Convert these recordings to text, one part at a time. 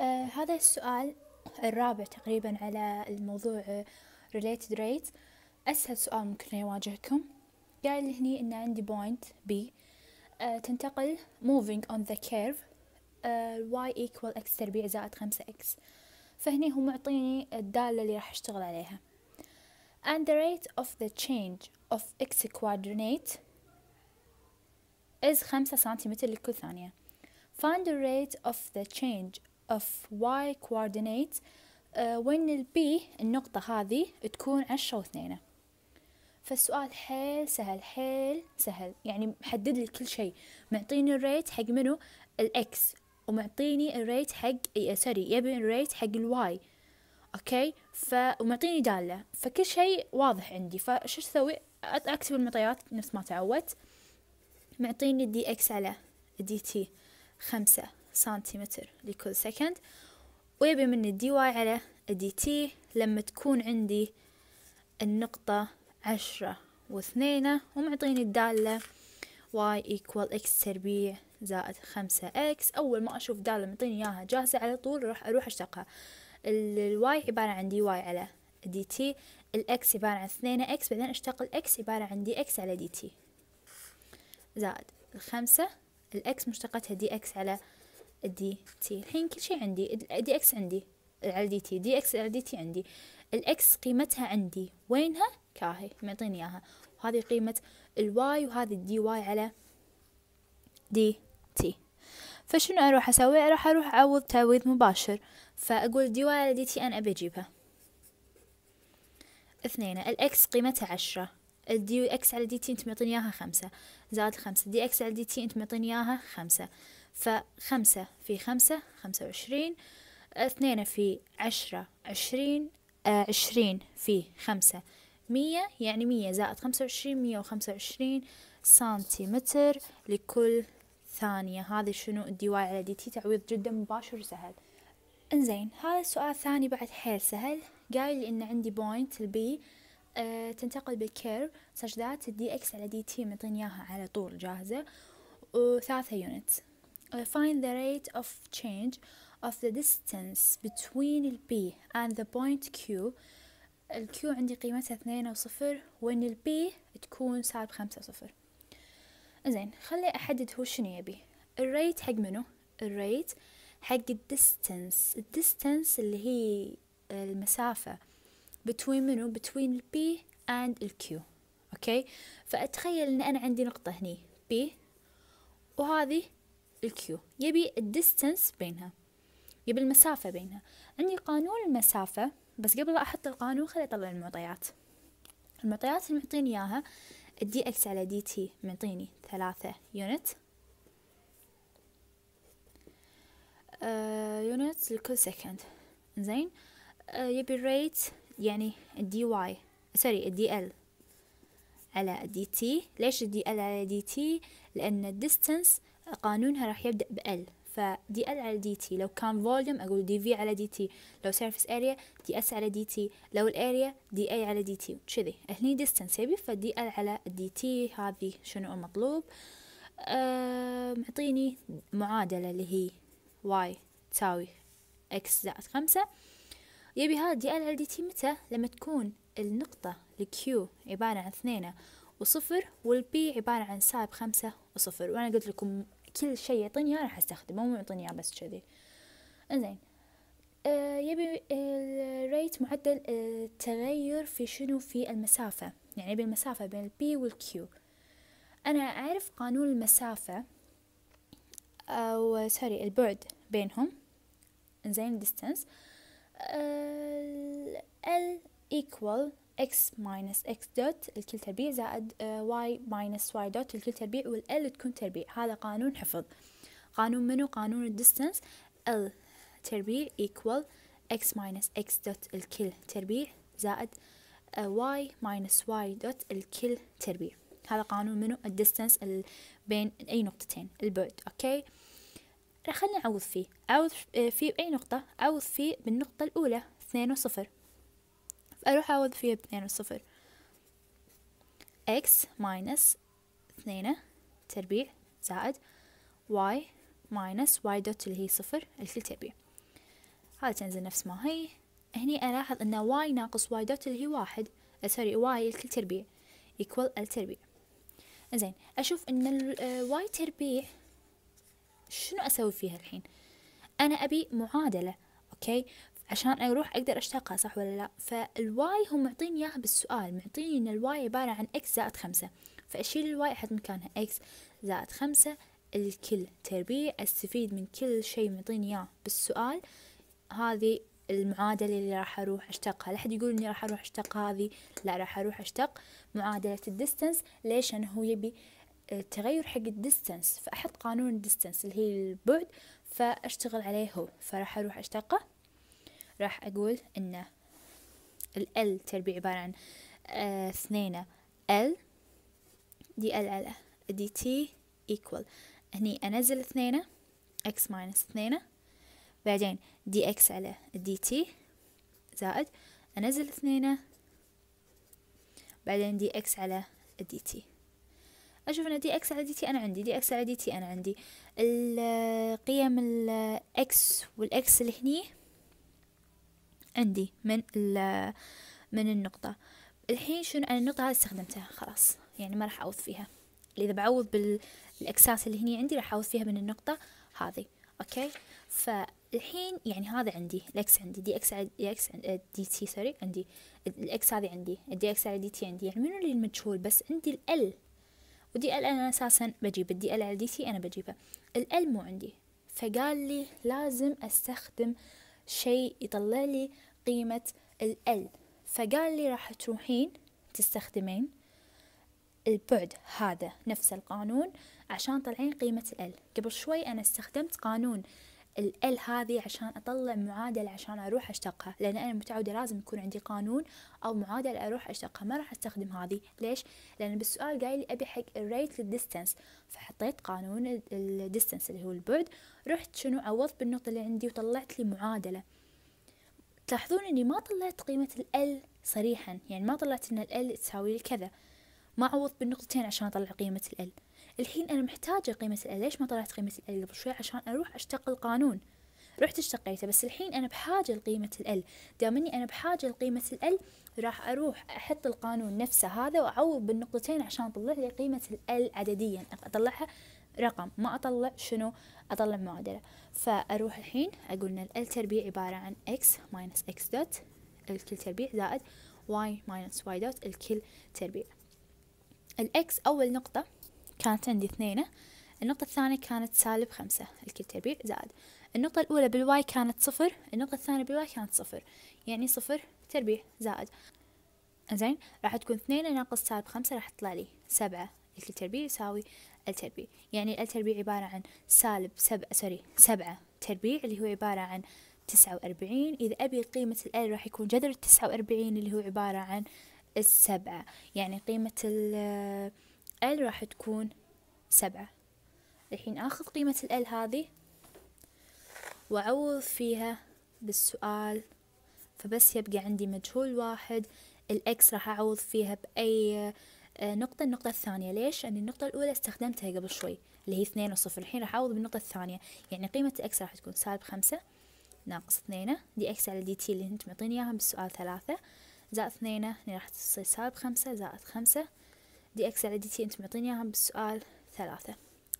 آه هذا السؤال الرابع تقريبا على الموضوع آه، related rate أسهل سؤال ممكن يواجهكم قال هني إن عندي point B آه تنتقل moving on the curve آه y equal x تربيع زائد خمسة x فهني هو معطيني الدالة اللي راح أشتغل عليها and the rate of the change of x coordinate is خمسة سنتيمتر لكل ثانية find the rate of the change of y coordinate آه، وين ال B النقطة هذه تكون عشرة واثنينة فالسؤال حيل سهل حيل سهل يعني محدد لي كل شيء معطيني الريت حق منو الاكس ومعطيني الريت حق سوري آه، يبي الريت حق الواي اوكي ف ومعطيني داله فكل شيء واضح عندي فشو اسوي اكتب المعطيات نفس ما تعودت معطيني دي اكس على دي تي خمسة سنتيمتر لكل سكند ويبي مني الدي واي على الدي تي لما تكون عندي النقطة عشرة واثنينة ومعطيني الدالة y equal x تربيع زائد خمسة x أول ما أشوف دالة معطيني إياها جاهزة على طول أروح أروح أشتقها الواي عبارة عن دي واي على دي تي الإكس عبارة عن اثنين إكس بعدين أشتق الإكس عبارة عن دي إكس على دي تي زائد الخمسة الإكس مشتقتها دي إكس على دي تي الحين كل شيء عندي دي اكس عندي على دي تي دي اكس على دي تي عندي الاكس قيمتها عندي وينها كاهي معطيني اياها وهذه قيمة الواي وهذه الدي واي على دي تي فشنو اروح اسوي اروح اروح اعوض تعويض مباشر فاقول دي واي على دي تي انا ابي اجيبها اثنين الاكس قيمتها عشرة الدي اكس على دي تي انت معطيني اياها خمسة زائد خمسة دي اكس على دي تي انت معطيني اياها خمسة فخمسة في خمسة خمسة وعشرين اثنين في عشرة عشرين آه عشرين في خمسة مية يعني مية زائد خمسة وعشرين مية وخمسة وعشرين سنتيمتر لكل ثانية هذا شنو الدي واي على دي تي تعويض جدا مباشر وسهل انزين هذا السؤال الثاني بعد حيل سهل قال لي ان عندي بوينت البي آه تنتقل بالكيرف سجدات الدي اكس على دي تي معطيني اياها على طول جاهزة وثلاثة يونت find the rate of change of the distance between P and the point Q ال Q عندي قيمتها اثنين أو صفر وإن ال P تكون سالب خمسة صفر زين خلي أحدد هو شنو يبي الريت حق منو الريت حق الديستنس distance اللي هي المسافة between منو between ال P and ال Q أوكي فأتخيل إن أنا عندي نقطة هني P وهذه الكيو يبي الديستنس بينها يبي المسافة بينها عندي قانون المسافة بس قبل لا أحط القانون خلي أطلع المعطيات المعطيات اللي معطيني إياها الدي اكس على دي تي معطيني ثلاثة يونت يونت آه، لكل سكند زين آه، يبي الريت يعني الدي واي سوري الدي ال على دي تي ليش الدي ال على دي تي لأن الديستنس قانونها راح يبدأ بال فدي ال على دي تي لو كان فوليوم اقول دي في على دي تي لو سيرفيس اريا دي اس على دي تي لو الاريا دي اي على دي تي كذي هني ديستنس يبي فدي ال على دي تي هذه شنو المطلوب معطيني معادلة اللي هي واي تساوي اكس زائد خمسة يبي هذا دي ال على دي تي متى لما تكون النقطة الكيو عبارة عن اثنين وصفر والبي عبارة عن سالب خمسة وصفر وأنا قلت لكم كل شيء يعطيني اياه راح استخدمه مو يعطيني اياه بس كذي انزين آه يبي آه، الريت معدل آه، التغير في شنو في المسافة يعني يبي المسافة بين البي والكيو أنا أعرف قانون المسافة أو سوري البعد بينهم زين distance آه، ال equal x minus x دوت الكل تربيع زائد آه، y minus y دوت الكل تربيع وال تكون تربيع هذا قانون حفظ قانون منو قانون الدستنس ال تربيع equal x minus x دوت الكل تربيع زائد آه، y minus y دوت الكل تربيع هذا قانون منو الديستنس بين اي نقطتين البعد اوكي خلينا نعوض فيه عوض آه، فيه بأي نقطة عوض فيه بالنقطة الأولى اثنين وصفر أروح أعوض فيها باثنين وصفر x ماينس اثنين تربيع زائد y ماينس y دوت اللي هي صفر الكل تربيع هذا تنزل نفس ما هي هني ألاحظ أن y ناقص y دوت اللي هي واحد سوري آه، y الكل تربيع equal التربيع تربيع زين أشوف أن ال آه، y تربيع شنو أسوي فيها الحين أنا أبي معادلة أوكي عشان أروح أقدر أشتاقها صح ولا لا فالواي هم معطيني إياها بالسؤال معطيني إن الواي عبارة عن إكس زائد خمسة فأشيل الواي أحط مكانها إكس زائد خمسة الكل تربيع أستفيد من كل شيء معطيني إياه بالسؤال هذه المعادلة اللي راح أروح أشتقها لا يقول إني راح أروح أشتق هذه لا راح أروح أشتق معادلة الديستنس ليش انا هو يبي التغير آه، حق الديستنس فأحط قانون الديستنس اللي هي البعد فأشتغل عليه هو فراح أروح أشتقه راح أقول إن ال تربيع عبارة عن آه، اثنين ال دي ال على دي تي equal هني أنزل اثنين x ماينس اثنين بعدين دي اكس على دي تي زائد أنزل اثنين بعدين دي اكس على دي تي أشوف أن دي اكس على دي تي أنا عندي دي اكس على دي تي أنا عندي القيم آه، الاكس والاكس اللي هني عندي من من النقطة الحين شنو أنا النقطة هذه استخدمتها خلاص يعني ما راح أعوض فيها إذا بعوض بالإكساس اللي هني عندي راح أعوض فيها من النقطة هذه أوكي فالحين يعني هذا عندي الإكس عندي دي إكس دي إكس دي تي سوري عندي الإكس هذه عندي الدي إكس على دي تي عندي يعني منو اللي المجهول بس عندي الإل ودي ال انا اساسا بجيب الدي ال على دي تي انا بجيبه ال مو عندي فقال لي لازم استخدم شيء يطلع لي قيمة ال فقال لي راح تروحين تستخدمين البعد هذا نفس القانون عشان طلعين قيمة ال قبل شوي أنا استخدمت قانون ال هذه عشان أطلع معادلة عشان أروح أشتقها لأن أنا متعودة لازم يكون عندي قانون أو معادلة أروح أشتقها ما راح أستخدم هذه ليش؟ لأن بالسؤال قايل لي أبي حق الريت للديستنس فحطيت قانون الديستنس اللي هو البعد رحت شنو عوضت بالنقطة اللي عندي وطلعت لي معادلة تلاحظون اني ما طلعت قيمة ال صريحا يعني ما طلعت ان ال تساوي كذا ما عوضت بالنقطتين عشان اطلع قيمة ال الحين انا محتاجة قيمة ال ليش ما طلعت قيمة ال قبل شوي عشان اروح اشتق القانون رحت اشتقيته بس الحين انا بحاجة لقيمة ال دام اني انا بحاجة لقيمة ال راح اروح احط القانون نفسه هذا واعوض بالنقطتين عشان اطلع لي قيمة ال عدديا اطلعها رقم ما أطلع شنو أطلع معادلة فأروح الحين أقول إن ال تربيع عبارة عن x minus x دوت الكل تربيع زائد y minus y دوت الكل تربيع الإكس أول نقطة كانت عندي اثنينة النقطة الثانية كانت سالب خمسة الكل تربيع زائد النقطة الأولى بالواي كانت صفر النقطة الثانية بالواي كانت صفر يعني صفر تربيع زائد زين راح تكون اثنين ناقص سالب خمسة راح تطلع لي سبعة الكل تربيع يساوي ال تربيع يعني ال تربيع عبارة عن سالب سبعة سوري سبعة تربيع اللي هو عبارة عن تسعة وأربعين إذا أبي قيمة ال راح يكون جذر التسعة وأربعين اللي هو عبارة عن السبعة يعني قيمة ال ال راح تكون سبعة الحين آخذ قيمة ال هذه وأعوض فيها بالسؤال فبس يبقى عندي مجهول واحد الإكس راح أعوض فيها بأي آه، نقطة النقطة الثانية ليش؟ لأن النقطة الأولى استخدمتها قبل شوي اللي هي اثنين وصفر الحين راح أعوض بالنقطة الثانية يعني قيمة اكس راح تكون سالب خمسة ناقص اثنينة دي اكس على دي تي اللي انت معطيني اياها بالسؤال ثلاثة زائد اثنينة اللي راح تصير سالب خمسة زائد خمسة دي اكس على دي تي انت معطيني اياها بالسؤال ثلاثة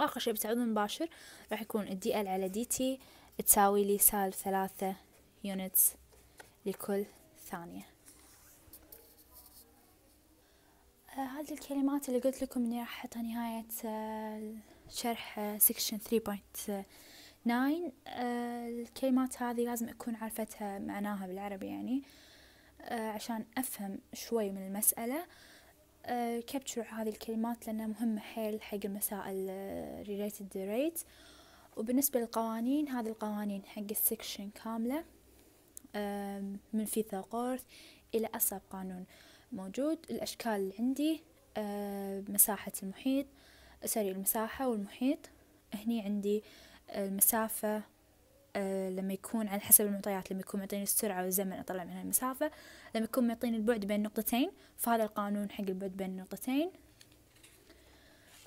آخر شي بتعوض مباشر راح يكون الدي ال على دي تي تساوي لي سالب ثلاثة يونتس لكل ثانية آه، هذه الكلمات اللي قلت لكم اني راح احطها نهاية آه، شرح سكشن آه، 3.9 الكلمات هذه لازم اكون عرفتها معناها بالعربي يعني عشان افهم شوي من المسألة كابتشر هذه الكلمات لانها مهمة حيل حق المسائل related rate وبالنسبة للقوانين هذه القوانين حق السكشن كاملة من فيثاغورث إلى أصعب قانون موجود الأشكال اللي عندي آه مساحة المحيط سوري المساحة والمحيط هني عندي آه، المسافة آه لما يكون على حسب المعطيات لما يكون معطيني السرعة والزمن أطلع منها المسافة لما يكون معطيني البعد بين نقطتين فهذا القانون حق البعد بين النقطتين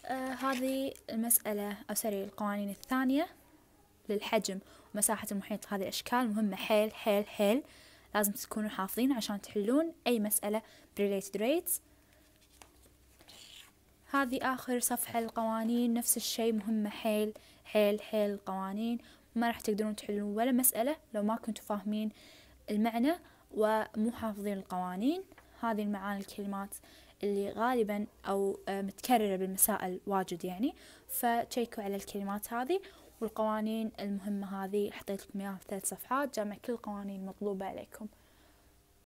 آه هذه المسألة أو سوري القوانين الثانية للحجم ومساحة المحيط هذه أشكال مهمة حيل حيل حيل لازم تكونوا حافظين عشان تحلون أي مسألة بريليتد ريتس هذه آخر صفحة القوانين نفس الشيء مهمة حيل حيل حيل القوانين ما راح تقدرون تحلون ولا مسألة لو ما كنتوا فاهمين المعنى ومو حافظين القوانين هذه المعاني الكلمات اللي غالبا أو آه، متكررة بالمسائل واجد يعني فتشيكوا على الكلمات هذه والقوانين المهمة هذه حطيت لكم إياها في ثلاث صفحات جمع كل القوانين المطلوبة عليكم